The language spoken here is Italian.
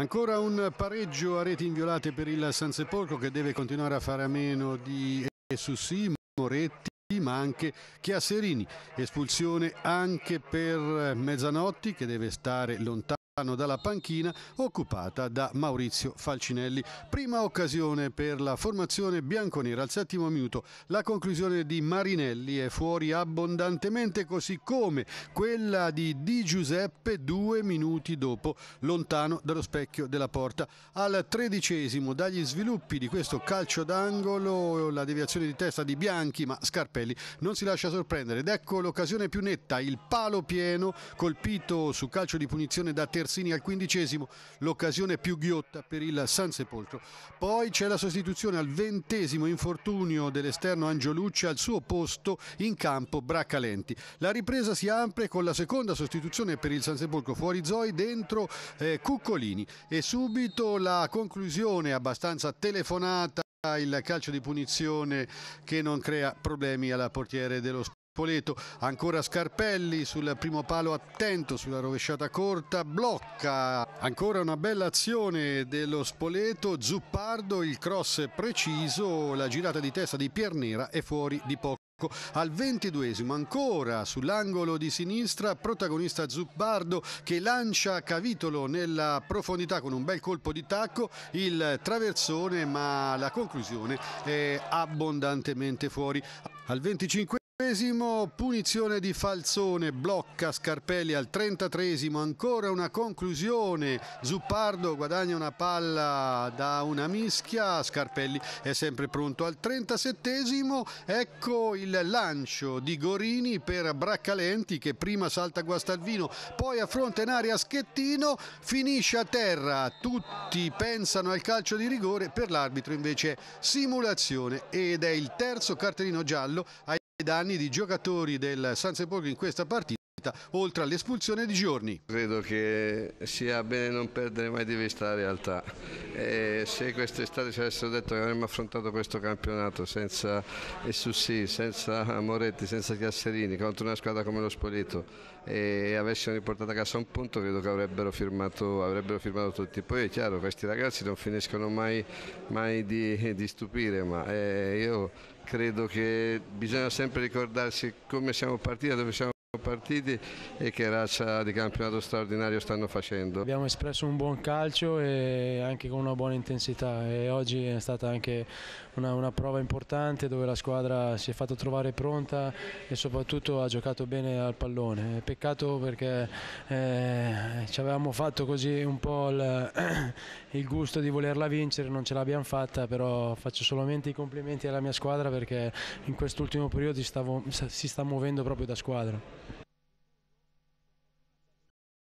Ancora un pareggio a reti inviolate per il San Sepolcro che deve continuare a fare a meno di Sussi, Moretti ma anche Chiasserini. espulsione anche per Mezzanotti che deve stare lontano dalla panchina occupata da Maurizio Falcinelli. Prima occasione per la formazione bianconera al settimo minuto. La conclusione di Marinelli è fuori abbondantemente così come quella di Di Giuseppe due minuti dopo, lontano dallo specchio della porta. Al tredicesimo dagli sviluppi di questo calcio d'angolo la deviazione di testa di Bianchi ma Scarpelli non si lascia sorprendere ed ecco l'occasione più netta, il palo pieno colpito su calcio di punizione da terza Marzini al quindicesimo, l'occasione più ghiotta per il San Sepolcro. Poi c'è la sostituzione al ventesimo infortunio dell'esterno Angiolucci al suo posto in campo Braccalenti. La ripresa si apre con la seconda sostituzione per il San Sepolcro fuori Zoi, dentro eh, Cuccolini e subito la conclusione abbastanza telefonata il calcio di punizione che non crea problemi alla portiere dello Poleto, ancora Scarpelli sul primo palo attento sulla rovesciata corta, blocca ancora una bella azione dello Spoleto, Zuppardo, il cross preciso, la girata di testa di Piernera è fuori di poco. Al ventiduesimo ancora sull'angolo di sinistra protagonista Zuppardo che lancia Cavitolo nella profondità con un bel colpo di tacco il traversone ma la conclusione è abbondantemente fuori. Al 25 ventesimo, punizione di Falzone, blocca Scarpelli al trentatresimo, ancora una conclusione, Zuppardo guadagna una palla da una mischia, Scarpelli è sempre pronto al trentasettesimo, ecco il lancio di Gorini per Braccalenti che prima salta Guastalvino, poi affronta in aria Schettino, finisce a terra, tutti pensano al calcio di rigore, per l'arbitro invece simulazione ed è il terzo cartellino giallo danni di giocatori del San Sepolcro in questa partita oltre all'espulsione di Giorni. Credo che sia bene non perdere mai di vista la realtà. E se quest'estate ci avessero detto che avremmo affrontato questo campionato senza Essussi, senza Moretti, senza Chiasserini, contro una squadra come lo Spoleto e avessero riportato a casa un punto, credo che avrebbero firmato, avrebbero firmato tutti. Poi è chiaro, questi ragazzi non finiscono mai, mai di, di, stupire, ma eh, io credo che bisogna sempre ricordarsi come siamo partiti, dove siamo partiti e che razza di campionato straordinario stanno facendo. Abbiamo espresso un buon calcio e anche con una buona intensità e oggi è stata anche una, una prova importante dove la squadra si è fatta trovare pronta e soprattutto ha giocato bene al pallone. Peccato perché eh, ci avevamo fatto così un po' il, il gusto di volerla vincere, non ce l'abbiamo fatta, però faccio solamente i complimenti alla mia squadra perché in quest'ultimo periodo si, stavo, si sta muovendo proprio da squadra.